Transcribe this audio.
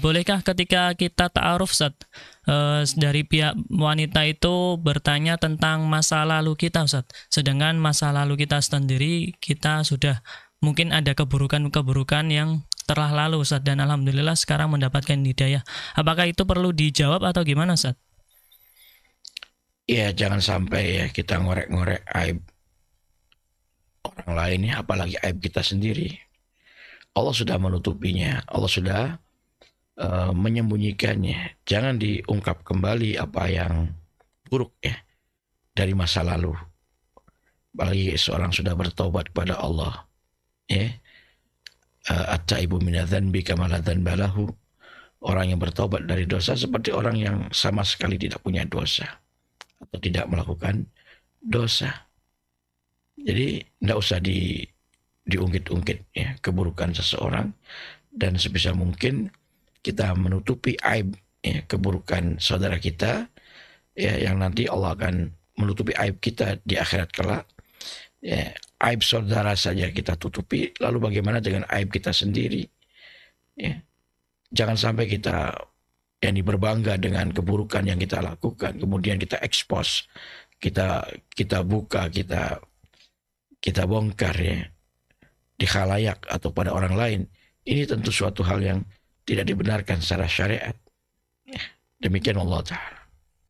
Bolehkah ketika kita ta'aruf Ustaz, eh, dari pihak wanita itu bertanya tentang masa lalu kita Ustaz, sedangkan masa lalu kita sendiri kita sudah mungkin ada keburukan-keburukan yang telah lalu Ustaz dan alhamdulillah sekarang mendapatkan hidayah. Apakah itu perlu dijawab atau gimana Ustaz? Ya, jangan sampai ya kita ngorek-ngorek aib orang lain ya, apalagi aib kita sendiri. Allah sudah menutupinya. Allah sudah Eh, menyembunyikannya. Jangan diungkap kembali apa yang buruk ya dari masa lalu. Apalagi seorang sudah bertobat kepada Allah. Ya. Eh, ibu minadhan bi minadzanbi balahu. Orang yang bertobat dari dosa seperti orang yang sama sekali tidak punya dosa atau tidak melakukan dosa. Jadi tidak usah di diungkit-ungkit ya keburukan seseorang dan sebisa mungkin kita menutupi aib ya, keburukan saudara kita ya yang nanti Allah akan menutupi aib kita di akhirat kelak ya, aib saudara saja kita tutupi lalu bagaimana dengan aib kita sendiri ya jangan sampai kita yang berbangga dengan keburukan yang kita lakukan kemudian kita expose kita kita buka kita kita bongkar ya di khalayak atau pada orang lain ini tentu suatu hal yang tidak dibenarkan secara syariat. Ya. Demikian Allah Ta'ala.